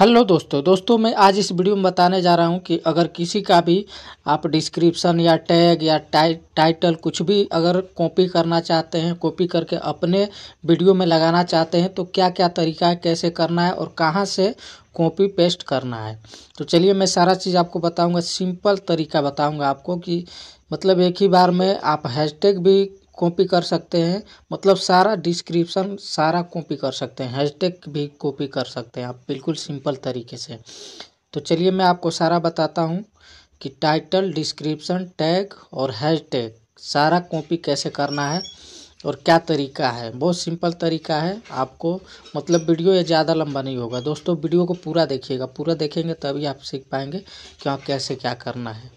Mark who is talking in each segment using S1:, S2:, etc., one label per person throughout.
S1: hello दोस्तों दोस्तों मैं आज इस वीडियो में बताने जा रहा हूं कि अगर किसी का भी आप डिस्क्रिप्शन या टैग या टाइ टाइटल कुछ भी अगर कॉपी करना चाहते हैं कॉपी करके अपने वीडियो में लगाना चाहते हैं तो क्या क्या तरीका है कैसे करना है और कहां से कॉपी पेस्ट करना है तो चलिए मैं सारा चीज़ आपको बताऊँगा सिंपल तरीका बताऊँगा आपको कि मतलब एक ही बार में आप हैशटैग भी कॉपी कर सकते हैं मतलब सारा डिस्क्रिप्शन सारा कॉपी कर सकते हैं हैशटैग भी कॉपी कर सकते हैं आप बिल्कुल सिंपल तरीके से तो चलिए मैं आपको सारा बताता हूँ कि टाइटल डिस्क्रिप्शन टैग और हैशटैग सारा कॉपी कैसे करना है और क्या तरीका है बहुत सिंपल तरीका है आपको मतलब वीडियो ये ज़्यादा लंबा नहीं होगा दोस्तों वीडियो को पूरा देखिएगा पूरा देखेंगे तभी आप सीख पाएंगे कि आप कैसे क्या करना है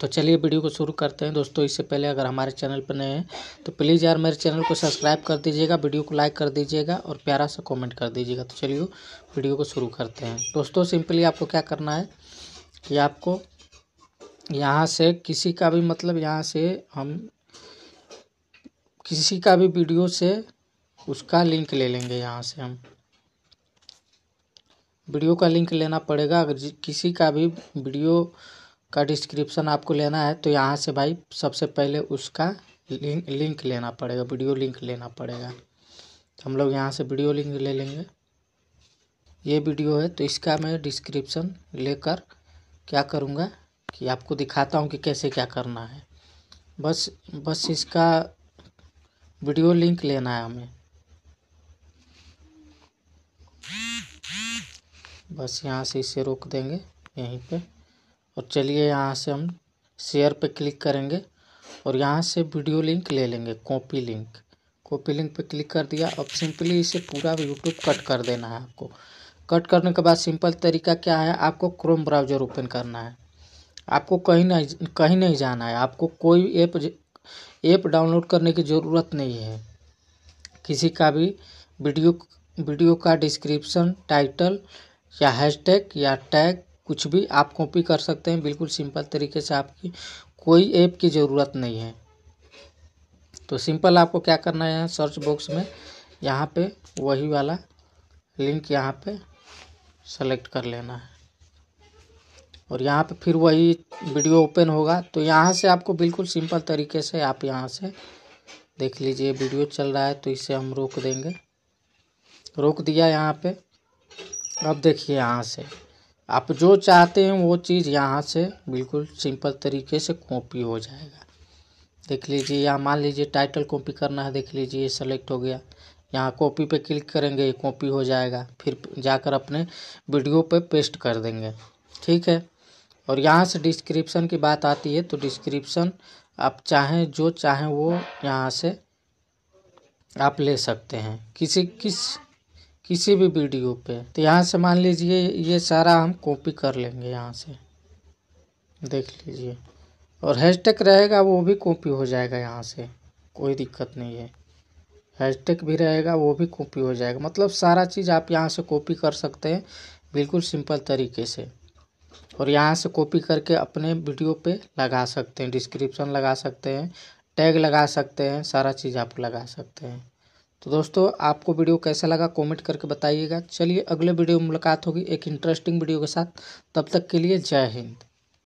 S1: तो चलिए वीडियो को शुरू करते हैं दोस्तों इससे पहले अगर हमारे चैनल पर नए हैं तो प्लीज़ यार मेरे चैनल को सब्सक्राइब कर दीजिएगा वीडियो को लाइक कर दीजिएगा और प्यारा सा कमेंट कर दीजिएगा तो चलिए वीडियो को शुरू करते हैं दोस्तों सिंपली आपको क्या करना है कि आपको यहाँ से किसी का भी मतलब यहाँ से हम किसी का भी वीडियो से उसका लिंक ले लेंगे यहाँ से हम वीडियो का लिंक लेना पड़ेगा अगर किसी का भी वीडियो का डिस्क्रिप्शन आपको लेना है तो यहाँ से भाई सबसे पहले उसका लिंक लिंक लेना पड़ेगा वीडियो लिंक लेना पड़ेगा तो हम लोग यहाँ से वीडियो लिंक ले लेंगे ये वीडियो है तो इसका मैं डिस्क्रिप्शन लेकर क्या करूँगा कि आपको दिखाता हूँ कि कैसे क्या करना है बस बस इसका वीडियो लिंक लेना है हमें बस यहाँ से इसे रोक देंगे यहीं पे और चलिए यहाँ से हम शेयर पे क्लिक करेंगे और यहाँ से वीडियो लिंक ले लेंगे कॉपी लिंक कॉपी लिंक पे क्लिक कर दिया अब सिंपली इसे पूरा यूट्यूब कट कर देना है आपको कट करने के बाद सिंपल तरीका क्या है आपको क्रोम ब्राउज़र ओपन करना है आपको कहीं नहीं कहीं नहीं जाना है आपको कोई ऐप ऐप डाउनलोड करने की ज़रूरत नहीं है किसी का भी वीडियो वीडियो का डिस्क्रिप्शन टाइटल या हैशटैग या टैग कुछ भी आप कॉपी कर सकते हैं बिल्कुल सिंपल तरीके से आपकी कोई ऐप की ज़रूरत नहीं है तो सिंपल आपको क्या करना है सर्च बॉक्स में यहाँ पे वही वाला लिंक यहाँ पे सेलेक्ट कर लेना है और यहाँ पे फिर वही वीडियो ओपन होगा तो यहाँ से आपको बिल्कुल सिंपल तरीके से आप यहाँ से देख लीजिए वीडियो चल रहा है तो इसे हम रोक देंगे रोक दिया यहाँ पे अब देखिए यहाँ से आप जो चाहते हैं वो चीज़ यहाँ से बिल्कुल सिंपल तरीके से कॉपी हो जाएगा देख लीजिए यहाँ मान लीजिए टाइटल कॉपी करना है देख लीजिए ये सेलेक्ट हो गया यहाँ कॉपी पे क्लिक करेंगे ये कॉपी हो जाएगा फिर जाकर अपने वीडियो पे पेस्ट कर देंगे ठीक है और यहाँ से डिस्क्रिप्शन की बात आती है तो डिस्क्रिप्शन आप चाहें जो चाहें वो यहाँ से आप ले सकते हैं किसी किस किसी भी वीडियो पे तो यहाँ से मान लीजिए ये सारा हम कॉपी कर लेंगे यहाँ से देख लीजिए और हैशटैग रहेगा वो भी कॉपी हो जाएगा यहाँ से कोई दिक्कत नहीं है हैशटैग भी रहेगा वो भी कॉपी हो जाएगा मतलब सारा चीज़ आप यहाँ से कॉपी कर सकते हैं बिल्कुल सिंपल तरीके से और यहाँ से कॉपी करके अपने वीडियो पे लगा सकते हैं डिस्क्रिप्शन लगा सकते हैं टैग लगा सकते हैं सारा चीज़ आप लगा सकते हैं तो दोस्तों आपको वीडियो कैसा लगा कमेंट करके बताइएगा चलिए अगले वीडियो में मुलाकात होगी एक इंटरेस्टिंग वीडियो के साथ तब तक के लिए जय हिंद